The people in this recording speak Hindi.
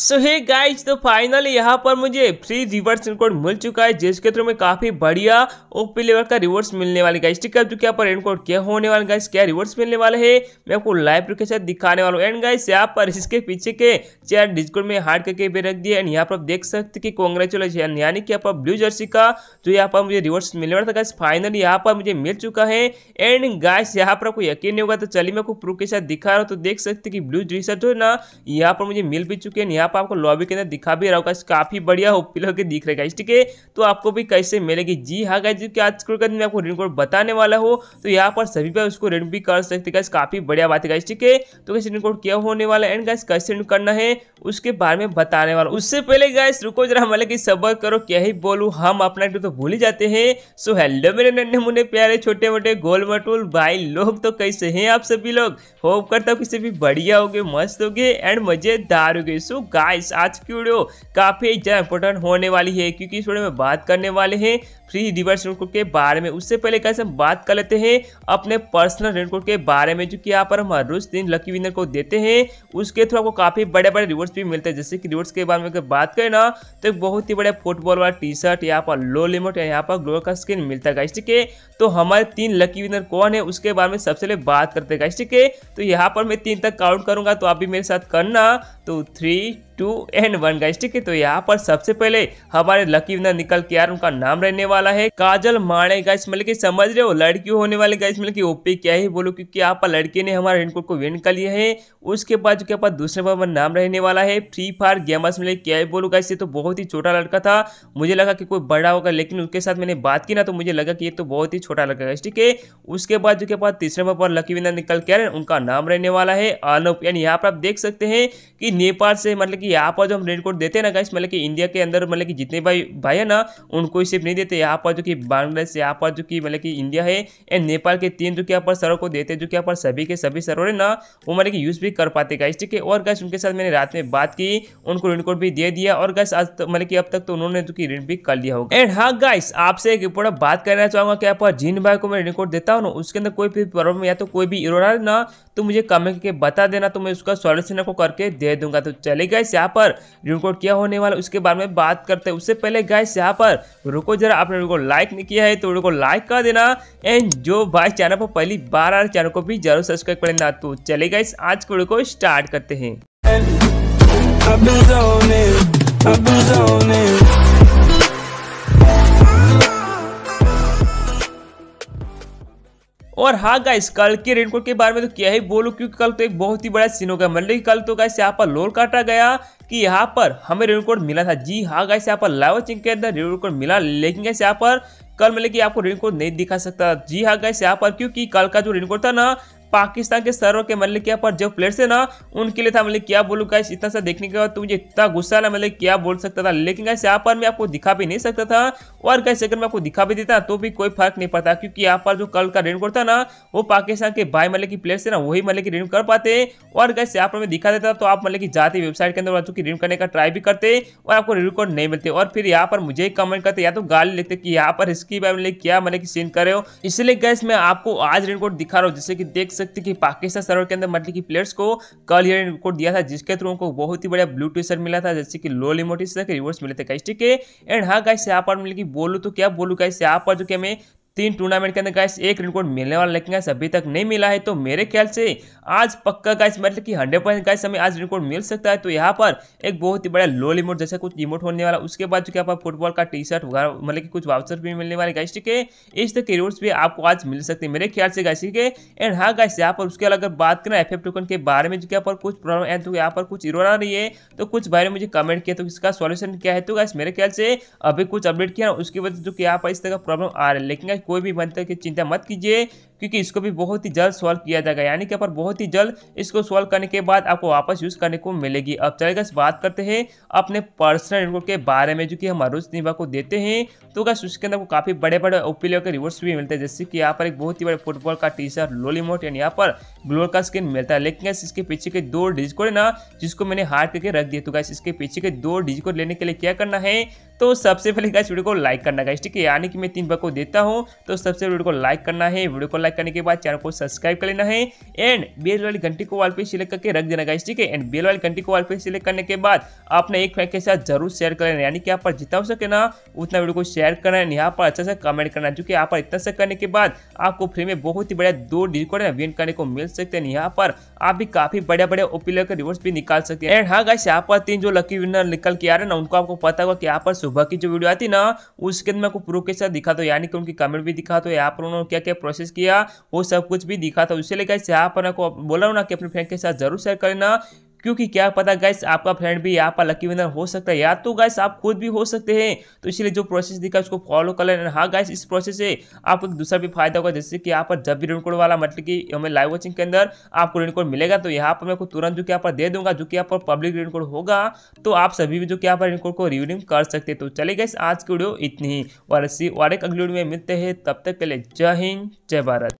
सो हे गाइज तो फाइनली यहाँ पर मुझे फ्री रिवर्स इनकोड मिल चुका है जिसके थ्रू में काफ़ी बढ़िया ओपी लेवल का रिवर्स मिलने वाले गाइज ठीक है तो क्या पर इनकोड क्या होने वाले गाइज क्या रिवर्स मिलने वाले हैं मैं आपको लाइव के साथ दिखाने वाला हूँ एंड गाइज यहाँ पर इसके पीछे के चार डिस्कोड में हार्ड करके भी रख दिया एंड यहाँ पर आप देख सकते कि कॉन्ग्रेचुलेसन यानी कि आप ब्लू जर्सी का जो यहाँ पर मुझे रिवर्स मिलने वाला था गाइज फाइनली यहाँ पर मुझे मिल चुका है एंड गाइज यहाँ पर आपको यकीन नहीं होगा तो चलिए मैं आपको प्रूफ के साथ दिखा रहा हूँ तो देख सकते कि ब्लू जर्सी जो है ना यहाँ पर मुझे मिल भी चुके हैं यहाँ यहाँ पर आपको लॉबी के अंदर दिखा भी रहा होगा काफी बढ़िया हो पिलर के दिख रहेगा इस ठीक है तो आपको भी कैसे मिलेगी जी हाँ गाइज क्या आज मैं आपको रेन कोड बताने वाला हो तो यहाँ पर सभी पर उसको रेन भी कर सकते गाइज काफी बढ़िया बात है गाइज ठीक है तो कैसे रेन कोड क्या होने वाला है एंड गाइज कैसे रेन करना है उसके बारे में बताने वाला उससे पहले गाइज रुको जरा हमारे की सबर करो क्या ही बोलू हम अपना तो भूल ही जाते हैं सो हेलो मेरे नन्हे मुन्ने प्यारे छोटे मोटे गोल मटोल भाई लोग तो कैसे हैं आप सभी लोग होप करता हूँ किसी भी बढ़िया हो मस्त हो एंड मजेदार हो सो सो गाइस आज की वीडियो काफ़ी ज़्यादा इंपॉर्टेंट होने वाली है क्योंकि इस वीडियो में बात करने वाले हैं फ्री रिवर्स रेनकोट के बारे में उससे पहले कैसे हम बात कर लेते हैं अपने पर्सनल रेनकोट के बारे में जो कि यहाँ पर हम हर रोज तीन लकी विनर को देते हैं उसके थ्रू आपको काफ़ी बड़े बड़े रिवॉर्ड्स भी मिलते हैं जैसे कि रिवॉर्ड्स के बारे में अगर बात करें ना तो एक बहुत ही बड़े फुटबॉल वाला टी शर्ट यहाँ पर लो लिमिट या यहाँ पर ग्लोअर का स्क्रीन मिलता है ठीक है तो हमारे तीन लकी विनर कौन है उसके बारे में सबसे पहले बात करते हैं ठीक है तो यहाँ पर मैं तीन तक काउंट करूँगा तो आप भी मेरे साथ करना तो three two and one guys ठीक है तो यहाँ पर सबसे पहले हमारे लकी विनर निकल के यार उनका नाम रहने वाला है काजल माणे गाइस मतलब की समझ रहे हो लड़की होने वाले गाइस मतलब की ओपी क्या ही बोलो क्योंकि यहाँ पर लड़के ने हमारे रेनकोट को विन कर लिया है उसके बाद जो क्या दूसरे नंबर पर नाम रहने वाला है फ्री फायर गेमर्स मतलब क्या ही बोलो गाइस ये तो बहुत ही छोटा लड़का था मुझे लगा कि कोई बड़ा होगा लेकिन उसके साथ मैंने बात की ना तो मुझे लगा कि ये तो बहुत ही छोटा लड़का गाइस ठीक है उसके बाद जो क्या तीसरे नंबर पर लकी विनर निकल के उनका नाम रहने वाला है आनोप यानी यहाँ पर आप देख सकते हैं कि नेपाल से मतलब की कि यहाँ पर जो हम रेनकोट देते हैं ना गाइस मतलब कि इंडिया के अंदर मतलब कि जितने भाई भाई है ना उनको सिर्फ नहीं देते यहाँ पर जो कि बांग्लादेश यहाँ पर जो कि मतलब कि इंडिया है एंड नेपाल के तीन जो कि यहाँ पर सरों को देते हैं जो कि यहाँ पर सभी के सभी सरों है ना वो मतलब कि यूज़ भी कर पाते गाइस ठीक है और गैस उनके साथ मैंने रात में बात की उनको रेनकोट भी दे दिया और गैस आज तो मतलब कि अब तक तो उन्होंने जो कि रेन भी कर लिया होगा एंड हाँ गाइस आपसे एक बड़ा बात करना चाहूँगा कि आप जिन भाई को मैं रेनकोट देता हूँ ना उसके अंदर कोई भी प्रॉब्लम या तो कोई भी इरोना तो मुझे कमेंट करके बता देना तो मैं उसका सॉल्यूशन आपको करके दे दूंगा तो चले गाइस यहाँ पर रिकॉर्ड क्या होने वाला उसके बारे में बात करते हैं उससे पहले गाइस यहाँ पर रुको जरा आपने वीडियो को लाइक नहीं किया है तो वीडियो को लाइक कर देना एंड जो भाई चैनल पर पहली बार आ रहे चैनल को भी जरूर सब्सक्राइब कर लेना तो चले गाइस आज को वीडियो को स्टार्ट करते हैं और हाँ गाइस कल के रेनकोट के बारे में तो क्या ही बोलूँ क्योंकि कल तो एक बहुत ही बड़ा सीन हो गया मतलब कल तो गाइस यहाँ पर लोल काटा गया कि यहाँ पर हमें रेनकोट मिला था जी हाँ गाइस यहाँ पर लाइव चिंग के अंदर रेनकोट मिला लेकिन गाइस यहाँ पर कल मतलब कि आपको रेनकोट नहीं दिखा सकता जी हाँ गाइस यहाँ पर क्योंकि कल का जो रेनकोट था ना पाकिस्तान के सर्वर के मतलब क्या पर जो प्लेयर से ना उनके लिए था मतलब क्या बोलूँ गाइस इतना सा देखने के बाद तो मुझे इतना गुस्सा ना मतलब क्या बोल सकता था लेकिन गाइस यहाँ पर मैं आपको दिखा भी नहीं सकता था और गाइस अगर मैं आपको दिखा भी देता तो भी कोई फर्क नहीं पड़ता क्योंकि यहाँ पर जो कल का रेनकोट था ना वो पाकिस्तान के भाई मतलब की प्लेयर से ना वही मतलब की रेन कर पाते और कैसे यहाँ पर मैं दिखा देता तो आप मतलब की जाते वेबसाइट के अंदर चूँकि रेन करने का ट्राई भी करते और आपको रिकॉर्ड नहीं मिलते और फिर यहाँ पर मुझे कमेंट करते या तो गाली लेते कि यहाँ पर इसकी मतलब क्या मतलब की सीन करे हो इसलिए गैस मैं आपको आज रेनकोट दिखा रहा हूँ जैसे कि देख सकते कि पाकिस्तान सर्वर के अंदर मतलब कि प्लेयर्स को कल ये रिकॉर्ड दिया था जिसके थ्रू उनको बहुत ही बढ़िया ब्लू टीशर्ट मिला था जैसे कि लो लिमोटी रिवर्स मिले थे गाइस ठीक है एंड हाँ गाइस यहाँ पर मतलब कि बोलूँ तो क्या बोलूँ गाइस यहाँ पर जो कि हमें तीन टूर्नामेंट के अंदर गाइस एक रिन कोड मिलने वाला लेकिन गाइस अभी तक नहीं मिला है तो मेरे ख्याल से आज पक्का गाइस मतलब कि हंड्रेड परसेंट गाइस हमें आज रिन कोड मिल सकता है तो यहाँ पर एक बहुत ही बड़ा लो लिमोट जैसा कुछ इमोट होने वाला उसके बाद जो यहाँ पर फुटबॉल का टी शर्ट वगैरह मतलब कि कुछ वाउचर भी मिलने वाले गाइस ठीक है इस तरह के रिवॉर्ड्स भी आपको आज मिल सकते हैं मेरे ख्याल से गाइस ठीक है एंड हाँ गाइस यहाँ पर उसके अगर बात करें एफ टोकन के बारे में जो यहाँ पर कुछ प्रॉब्लम है तो यहाँ पर कुछ इरोर आ रही है तो कुछ भाई ने मुझे कमेंट किया तो इसका सोल्यूशन क्या है तो गाइस मेरे ख्याल से अभी कुछ अपडेट किया उसकी वजह से जो कि यहाँ पर इस तरह का प्रॉब्लम आ रहा है लेकिन कोई भी मंत्र की चिंता मत कीजिए क्योंकि इसको भी बहुत ही जल्द सॉल्व किया जाएगा यानी कि अपन बहुत ही जल्द इसको सॉल्व करने के बाद आपको वापस यूज़ करने को मिलेगी अब चलेगा बात करते हैं अपने पर्सनल रिवॉर्ड के बारे में जो कि हम अरुज निभा को देते हैं तो गैस उसके अंदर काफ़ी बड़े बड़े ओपीलियो के रिवॉर्ड्स भी मिलते हैं जैसे कि यहाँ पर एक बहुत ही बड़े फुटबॉल का टी शर्ट लोलीमोट एंड यहाँ पर ग्लोर का स्किन मिलता है लेकिन गैस इसके पीछे के दो डिजिकोड ना जिसको मैंने हार करके रख दिया तो गैस इसके पीछे के दो डिजिकोड लेने के लिए क्या करना है तो सबसे पहले गाइस वीडियो को लाइक करना गाइस ठीक है यानी कि मैं तीन बार को देता हूँ तो सबसे वीडियो को लाइक करना है वीडियो को लाइक करने के बाद चैनल को सब्सक्राइब कर लेना है एंड बेल वाली घंटी को वाल पे सिलेक्ट करके रख देना गाइस ठीक है एंड बेल वाली घंटी को वाल पे सिलेक्ट करने के बाद आपने एक फ्रेंड के साथ जरूर शेयर कर लेना यानी कि यहाँ पर जितना हो सके ना उतना वीडियो को शेयर करना है यहाँ पर अच्छा सा कमेंट करना जो यहाँ पर इतना से करने के बाद आपको फ्री में बहुत ही बढ़िया दो डिजिट कोड विन करने को मिल सकते हैं यहाँ पर आप भी काफी बढ़िया बढ़िया ओपिलर के रिवर्स भी निकाल सकते हैं एंड हाँ गाइस यहाँ पर तीन जो लकी विनर निकल के आ रहे हैं ना उनको आपको पता होगा कि यहाँ पर सुबह बाकी जो वीडियो आती ना उसके अंदर मैं आपको प्रूफ के साथ दिखा था तो, यानी कि उनकी कमेंट भी दिखा था तो, यहाँ पर उन्होंने क्या क्या प्रोसेस किया वो सब कुछ भी दिखा था उससे लेकर यहाँ पर आपको बोला हूँ ना कि अपने फ्रेंड के साथ जरूर शेयर करना क्योंकि क्या पता गाइस आपका फ्रेंड भी यहाँ पर लकी विनर हो सकता है या तो गाइस आप खुद भी हो सकते हैं तो इसलिए जो प्रोसेस दिखा उसको फॉलो कर लेना हाँ गाइस इस प्रोसेस से आपको एक दूसरा भी फायदा होगा जैसे कि यहाँ पर जब भी रेनकोड वाला मतलब कि हमें लाइव वॉचिंग के अंदर आपको रेनकोड मिलेगा तो यहाँ पर मैं को तुरंत जो कि यहाँ पर दे दूंगा जो कि यहाँ पर पब्लिक रेनकोड होगा तो आप सभी भी जो कि यहाँ पर रेनकोड को रिव्यूम कर सकते तो चले गए आज की वीडियो इतनी ही और एक अगली वीडियो में मिलते हैं तब तक के लिए जय हिंद जय भारत